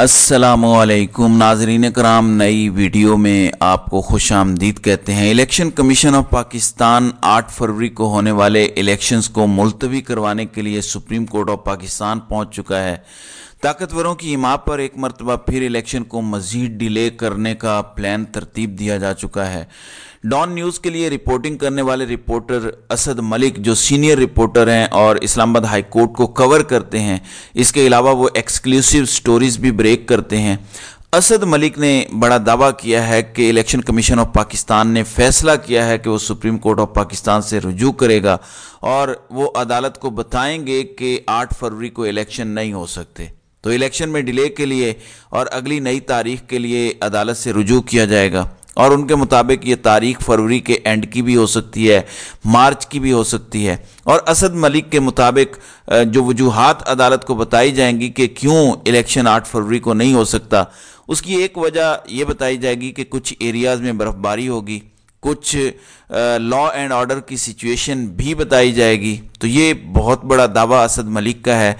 असलकुम नाजरीन कराम नई वीडियो में आपको खुश आमदीद कहते हैं इलेक्शन कमीशन ऑफ पाकिस्तान 8 फरवरी को होने वाले इलेक्शंस को मुलतवी करवाने के लिए सुप्रीम कोर्ट ऑफ पाकिस्तान पहुंच चुका है ताकतवरों की इमा पर एक मरतबा फिर इलेक्शन को मजीद डिले करने का प्लान तरतीब दिया जा चुका है डॉन न्यूज़ के लिए रिपोर्टिंग करने वाले रिपोर्टर असद मलिक जो सीनियर रिपोर्टर हैं और इस्लामाबाद हाई कोर्ट को कवर करते हैं इसके अलावा वो एक्सक्लूसिव स्टोरीज भी ब्रेक करते हैं असद मलिक ने बड़ा दावा किया है कि इलेक्शन कमीशन ऑफ पाकिस्तान ने फैसला किया है कि वो सुप्रीम कोर्ट ऑफ पाकिस्तान से रजू करेगा और वो अदालत को बताएंगे कि 8 फरवरी को इलेक्शन नहीं हो सकते तो इलेक्शन में डिले के लिए और अगली नई तारीख के लिए अदालत से रुजू किया जाएगा और उनके मुताबिक ये तारीख फरवरी के एंड की भी हो सकती है मार्च की भी हो सकती है और असद मलिक के मुताबिक जो वजूहत अदालत को बताई जाएंगी कि क्यों इलेक्शन आठ फरवरी को नहीं हो सकता उसकी एक वजह यह बताई जाएगी कि कुछ एरियाज़ में बर्फ़बारी होगी कुछ लॉ एंड ऑर्डर की सिचुएशन भी बताई जाएगी तो ये बहुत बड़ा दावा असद मलिक का है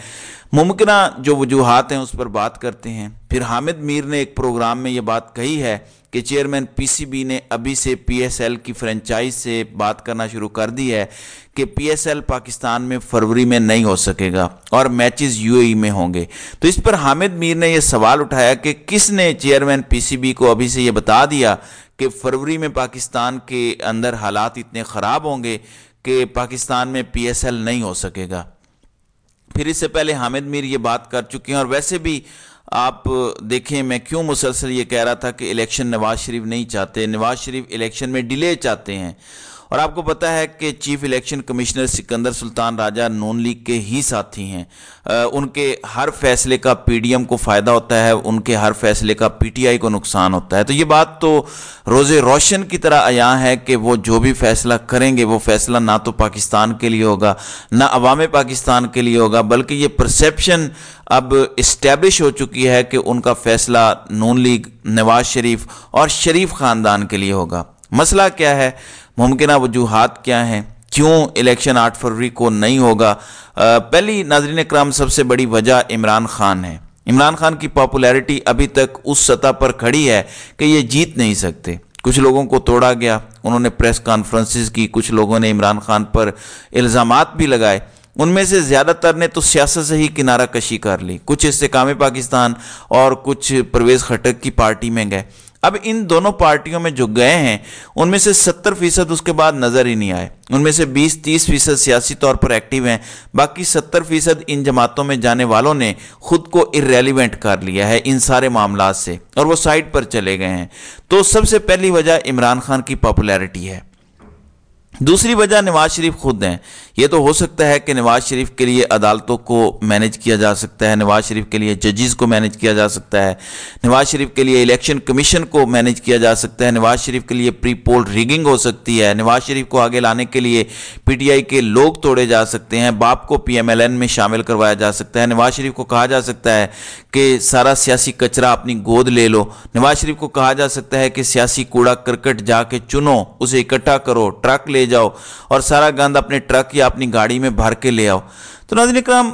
मुमकिन जो वजूहत हैं उस पर बात करते हैं फिर हामिद मीर ने एक प्रोग्राम में ये बात कही है कि चेयरमैन पीसीबी ने अभी से पीएसएल की फ्रेंचाइज से बात करना शुरू कर दी है कि पीएसएल पाकिस्तान में फरवरी में नहीं हो सकेगा और मैचेस यूएई में होंगे तो इस पर हामिद मीर ने यह सवाल उठाया कि किसने चेयरमैन पीसीबी को अभी से ये बता दिया कि फरवरी में पाकिस्तान के अंदर हालात इतने ख़राब होंगे कि पाकिस्तान में पीएसएल नहीं हो सकेगा फिर इससे पहले हामिद मीर ये बात कर चुके हैं और वैसे भी आप देखें मैं क्यों मुसलसल ये कह रहा था कि इलेक्शन नवाज शरीफ नहीं चाहते नवाज शरीफ इलेक्शन में डिले चाहते हैं और आपको पता है कि chief election commissioner Sikandar Sultan Raja Noon league के ही साथी हैं उनके हर फैसले का पीडीएम को फ़ायदा होता है उनके हर फैसले का पीटीआई को नुकसान होता है तो ये बात तो रोज़े रोशन की तरह आया है कि वो जो भी फैसला करेंगे वो फैसला ना तो पाकिस्तान के लिए होगा ना अवाम पाकिस्तान के लिए होगा बल्कि ये परसेप्शन अब इस्टेब्लिश हो चुकी है कि उनका फैसला नून लीग नवाज शरीफ और शरीफ ख़ानदान के लिए होगा मसला क्या है मुमकिन वजूहत क्या हैं क्यों इलेक्शन आठ फरवरी को नहीं होगा पहली नाजरीन कराम सबसे बड़ी वजह इमरान खान है इमरान खान की पॉपुलैरिटी अभी तक उस सतह पर खड़ी है कि ये जीत नहीं सकते कुछ लोगों को तोड़ा गया उन्होंने प्रेस कॉन्फ्रेंसिस की कुछ लोगों ने इमरान खान पर इल्ज़ाम भी लगाए उनमें से ज़्यादातर ने तो सियासत से ही किनारा कशी कर ली कुछ इस्तेकाम पाकिस्तान और कुछ परवेज़ खटक की पार्टी में गए अब इन दोनों पार्टियों में जो गए हैं उनमें से 70 फीसद उसके बाद नज़र ही नहीं आए उनमें से 20-30 फीसद सियासी तौर पर एक्टिव हैं बाकी 70 फीसद इन जमातों में जाने वालों ने खुद को इरेलीवेंट कर लिया है इन सारे मामला से और वो साइड पर चले गए हैं तो सबसे पहली वजह इमरान खान की पॉपुलैरिटी है दूसरी वजह नवाज शरीफ खुद हैं ये तो हो सकता है कि नवाज शरीफ के लिए अदालतों को मैनेज किया जा सकता है नवाज शरीफ के लिए जजेस को मैनेज किया जा सकता है नवाज शरीफ के लिए इलेक्शन कमीशन को मैनेज किया जा सकता है नवाज शरीफ के लिए प्री पोल रिगिंग हो सकती है नवाज शरीफ को आगे लाने के लिए पीटीआई के लोग तोड़े जा सकते हैं बाप को पीएमएलएन में शामिल करवाया जा सकता है नवाज शरीफ को कहा जा सकता है कि सारा सियासी कचरा अपनी गोद ले लो नवाज शरीफ को कहा जा सकता है कि सियासी कूड़ा करकट जाके चुनो उसे इकट्ठा करो ट्रक ले जाओ और सारा गंद अपने ट्रक या अपनी गाड़ी में भर के ले आओ तो नाजन कराम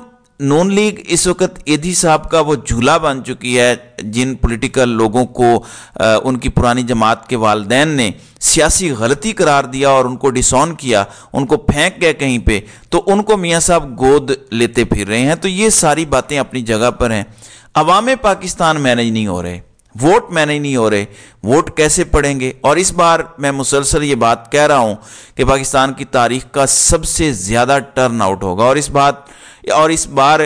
नून लीग इस वक्त एधी साहब का वो झूला बन चुकी है जिन पॉलिटिकल लोगों को आ, उनकी पुरानी जमात के वालदेन ने सियासी गलती करार दिया और उनको डिसऑन किया उनको फेंक गया कहीं पे तो उनको मियाँ साहब गोद लेते फिर रहे हैं तो ये सारी बातें अपनी जगह पर हैं अवाम पाकिस्तान मैनेज नहीं हो रहे वोट मैंने नहीं हो रहे वोट कैसे पड़ेंगे और इस बार मैं मुसलसल ये बात कह रहा हूँ कि पाकिस्तान की तारीख का सबसे ज़्यादा टर्न आउट होगा और इस बात और इस बार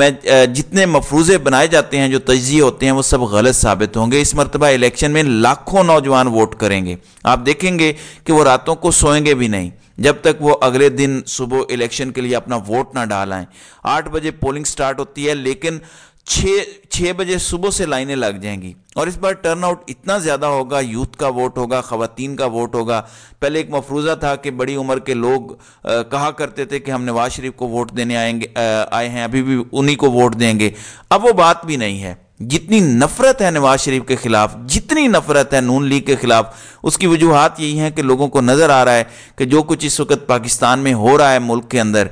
मैं जितने मफरूज़े बनाए जाते हैं जो तजिए होते हैं वो सब गलत साबित होंगे इस मरतबा इलेक्शन में लाखों नौजवान वोट करेंगे आप देखेंगे कि वो रातों को सोएंगे भी नहीं जब तक वो अगले दिन सुबह इलेक्शन के लिए अपना वोट ना डाल आठ बजे पोलिंग स्टार्ट होती है लेकिन छः छः बजे सुबह से लाइनें लग जाएंगी और इस बार टर्नआउट इतना ज़्यादा होगा यूथ का वोट होगा ख़वातीन का वोट होगा पहले एक मफरूज़ा था कि बड़ी उम्र के लोग आ, कहा करते थे कि हम नवाज शरीफ को वोट देने आएंगे आए हैं अभी भी उन्हीं को वोट देंगे अब वो बात भी नहीं है जितनी नफरत है नवाज शरीफ के खिलाफ जितनी नफरत है नून लीग के खिलाफ उसकी वजूहत यही है कि लोगों को नज़र आ रहा है कि जो कुछ इस वक्त पाकिस्तान में हो रहा है मुल्क के अंदर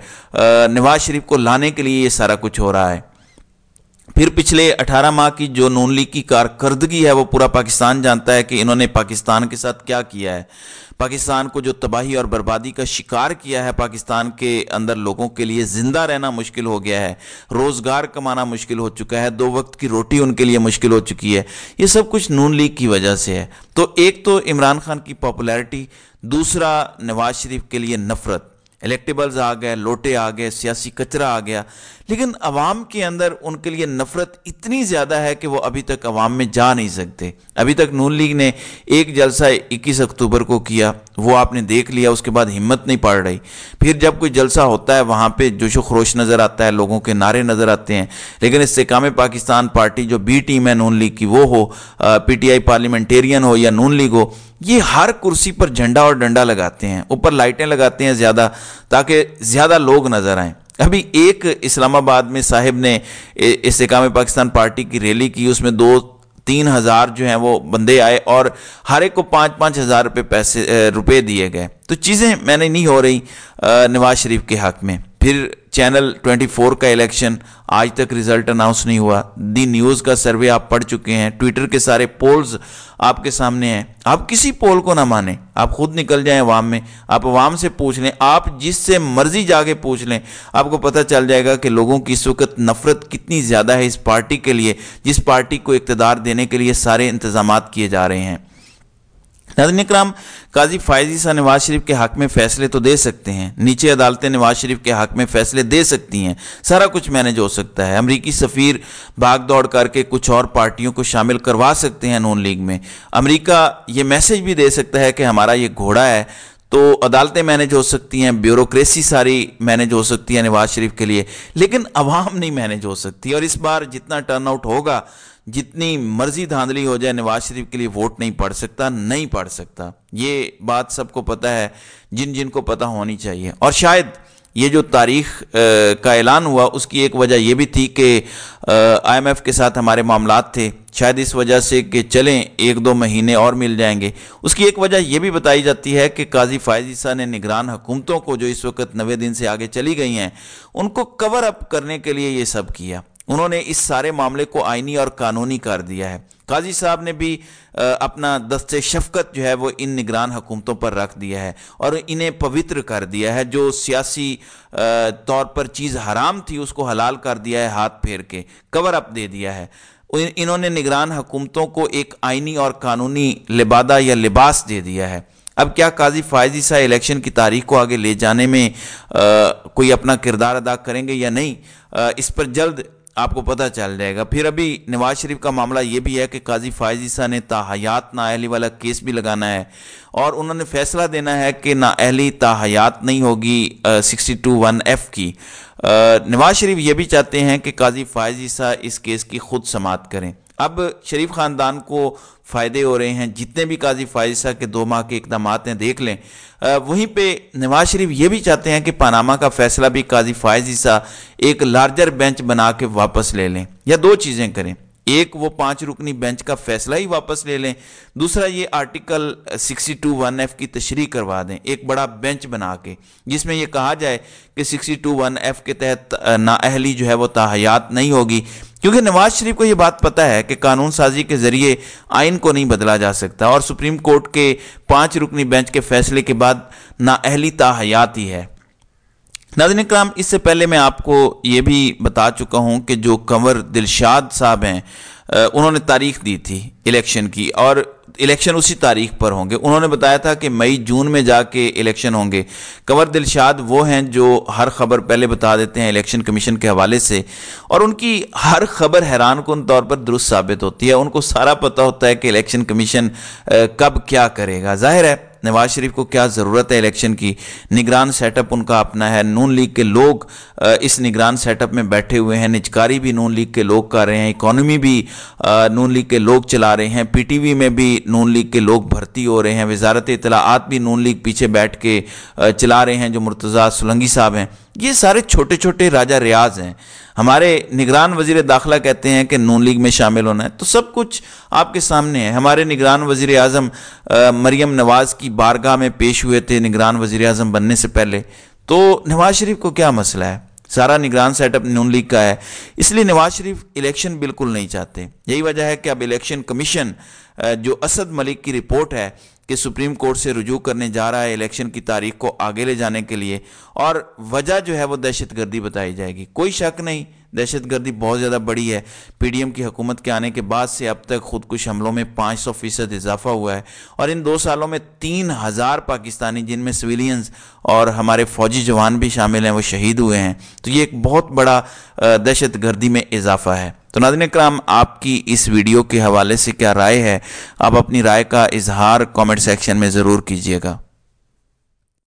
नवाज शरीफ को लाने के लिए ये सारा कुछ हो रहा है फिर पिछले 18 माह की जो नून लीग की कारकर्दगी है वो पूरा पाकिस्तान जानता है कि इन्होंने पाकिस्तान के साथ क्या किया है पाकिस्तान को जो तबाही और बर्बादी का शिकार किया है पाकिस्तान के अंदर लोगों के लिए ज़िंदा रहना मुश्किल हो गया है रोज़गार कमाना मुश्किल हो चुका है दो वक्त की रोटी उनके लिए मुश्किल हो चुकी है ये सब कुछ नून लीग की वजह से है तो एक तो इमरान खान की पॉपुलैरिटी दूसरा नवाज शरीफ के लिए नफ़रत इलेक्टेबल्स आ गए लोटे आ गए सियासी कचरा आ गया लेकिन अवाम के अंदर उनके लिए नफरत इतनी ज़्यादा है कि वो अभी तक अवाम में जा नहीं सकते अभी तक नून लीग ने एक जलसा 21 अक्टूबर को किया वो आपने देख लिया उसके बाद हिम्मत नहीं पड़ रही फिर जब कोई जलसा होता है वहाँ पे जोशो खरोश नज़र आता है लोगों के नारे नज़र आते हैं लेकिन इससे काम पाकिस्तान पार्टी जो बी टीम है नून लीग की वो हो पीटीआई पार्लियामेंटेरियन हो या नून लीग हो ये हर कुर्सी पर झंडा और डंडा लगाते हैं ऊपर लाइटें लगाते हैं ज़्यादा ताकि ज़्यादा लोग नज़र आएँ अभी एक इस्लामाबाद में साहिब ने इस्तेकाम पाकिस्तान पार्टी की रैली की उसमें दो तीन हज़ार जो हैं वो बंदे आए और हर एक को पाँच पाँच हज़ार रुपये पैसे रुपए दिए गए तो चीज़ें मैंने नहीं हो रही नवाज शरीफ के हक में फिर चैनल 24 का इलेक्शन आज तक रिजल्ट अनाउंस नहीं हुआ दी न्यूज़ का सर्वे आप पढ़ चुके हैं ट्विटर के सारे पोल्स आपके सामने हैं आप किसी पोल को ना माने आप खुद निकल जाएं अवाम में आप अवाम से पूछ लें आप जिससे मर्जी जाके पूछ लें आपको पता चल जाएगा कि लोगों की इस वक्त नफरत कितनी ज़्यादा है इस पार्टी के लिए जिस पार्टी को इकतदार देने के लिए सारे इंतजाम किए जा रहे हैं नाजन इक्राम काजी फायजी सा नवाज शरीफ के हक में फैसले तो दे सकते हैं नीचे अदालतें नवाज शरीफ के हक में फैसले दे सकती हैं सारा कुछ मैनेज हो सकता है अमरीकी सफ़ीर भाग दौड़ करके कुछ और पार्टियों को शामिल करवा सकते हैं नून लीग में अमरीका ये मैसेज भी दे सकता है कि हमारा ये घोड़ा है तो अदालतें मैनेज हो सकती हैं ब्यूरोक्रेसी सारी मैनेज हो सकती है नवाज शरीफ के लिए लेकिन अवाम नहीं मैनेज हो सकती और इस बार जितना टर्नआउट होगा जितनी मर्जी धांधली हो जाए नवाज शरीफ के लिए वोट नहीं पड़ सकता नहीं पड़ सकता ये बात सबको पता है जिन जिनको पता होनी चाहिए और शायद ये जो तारीख का ऐलान हुआ उसकी एक वजह यह भी थी कि आईएमएफ के साथ हमारे मामला थे शायद इस वजह से कि चलें एक दो महीने और मिल जाएंगे उसकी एक वजह यह भी बताई जाती है कि काजी फायज ने निगरान हुकूमतों को जो इस वक्त नवे दिन से आगे चली गई हैं उनको कवर अप करने के लिए ये सब किया उन्होंने इस सारे मामले को आइनी और कानूनी कर दिया है काजी साहब ने भी अपना दस्ते शफकत जो है वो इन निगरान हुकूमतों पर रख दिया है और इन्हें पवित्र कर दिया है जो सियासी तौर पर चीज़ हराम थी उसको हलाल कर दिया है हाथ फेर के कवर अप दे दिया है इन्होंने निगरान हुकूमतों को एक आइनी और कानूनी लिबादा या लिबास दे दिया है अब क्या काजी फायजी साहब इलेक्शन की तारीख को आगे ले जाने में आ, कोई अपना किरदार अदा करेंगे या नहीं आ, इस पर जल्द आपको पता चल जाएगा फिर अभी नवाज शरीफ का मामला ये भी है कि काजी फायजी ईसा ने ना नाअहली वाला केस भी लगाना है और उन्होंने फैसला देना है कि नाअहली ताहयात नहीं होगी सिक्सटी टू वन एफ़ की नवाज शरीफ ये भी चाहते हैं कि काजी फायजी ईसा इस केस की खुद समात करें अब शरीफ ख़ानदान को फ़ायदे हो रहे हैं जितने भी काजी फायज साहब के दो माह के इकदाम हैं देख लें वहीं पे नवाज शरीफ ये भी चाहते हैं कि पानामा का फैसला भी काजी फायज शाह एक लार्जर बेंच बना के वापस ले लें या दो चीज़ें करें एक वो पांच रुकनी बेंच का फैसला ही वापस ले लें दूसरा ये article sixty two one F की तशरी करवा दें एक बड़ा बेंच बना के जिसमें यह कहा जाए कि सिक्सटी टू वन एफ़ के तहत नाअहली जो है वो ताहयात नहीं होगी क्योंकि नवाज शरीफ को यह बात पता है कि कानून साजी के जरिए आइन को नहीं बदला जा सकता और सुप्रीम कोर्ट के पांच रुकनी बेंच के फैसले के बाद अहली ताहयात ही है नाजन कराम इससे पहले मैं आपको ये भी बता चुका हूँ कि जो कंवर दिलशाद साहब हैं उन्होंने तारीख दी थी इलेक्शन की और इलेक्शन उसी तारीख पर होंगे उन्होंने बताया था कि मई जून में जाके इलेक्शन होंगे कंवर दिलशाद वो हैं जो हर खबर पहले बता देते हैं इलेक्शन कमीशन के हवाले से और उनकी हर खबर हैरान कन तौर पर दुरुस्त साबित होती है उनको सारा पता होता है कि इलेक्शन कमीशन कब क्या करेगा जाहिर है नवाज शरीफ को क्या ज़रूरत है इलेक्शन की निगरान सेटअप उनका अपना है नून लीग के लोग इस निगरान सेटअप में बैठे हुए हैं निजकारी भी नून लीग के लोग कर रहे हैं इकोनॉमी भी नून लीग के लोग चला रहे हैं पीटीवी में भी नून लीग के लोग भर्ती हो रहे हैं वजारत इतलात भी नून लीग पीछे बैठ के चला रहे हैं जो मुर्तज़ा सुलंगी साहब हैं ये सारे छोटे छोटे राजा रियाज हैं हमारे निगरान वजीर दाखिला कहते हैं कि नून लीग में शामिल होना है तो सब कुछ आपके सामने है हमारे निगरान वजीर अजम मरियम नवाज़ की बारगाह में पेश हुए थे निगरान वजीर अजम बनने से पहले तो नवाज शरीफ को क्या मसला है सारा निगरान सेटअप नून लीग का है इसलिए नवाज शरीफ इलेक्शन बिल्कुल नहीं चाहते यही वजह है कि अब इलेक्शन कमीशन जो असद मलिक की रिपोर्ट है कि सुप्रीम कोर्ट से रुजू करने जा रहा है इलेक्शन की तारीख को आगे ले जाने के लिए और वजह जो है वो दहशतगर्दी बताई जाएगी कोई शक नहीं दहशतगर्दी बहुत ज़्यादा बढ़ी है पीडीएम की हुकूमत के आने के बाद से अब तक खुदकुश हमलों में 500 फीसद इजाफा हुआ है और इन दो सालों में तीन हज़ार पाकिस्तानी जिनमें सिविलियंस और हमारे फौजी जवान भी शामिल हैं वो शहीद हुए हैं तो ये एक बहुत बड़ा दहशत गर्दी में इजाफा है तो नादिन कराम आपकी इस वीडियो के हवाले से क्या राय है आप अपनी राय का इजहार कॉमेंट सेक्शन में ज़रूर कीजिएगा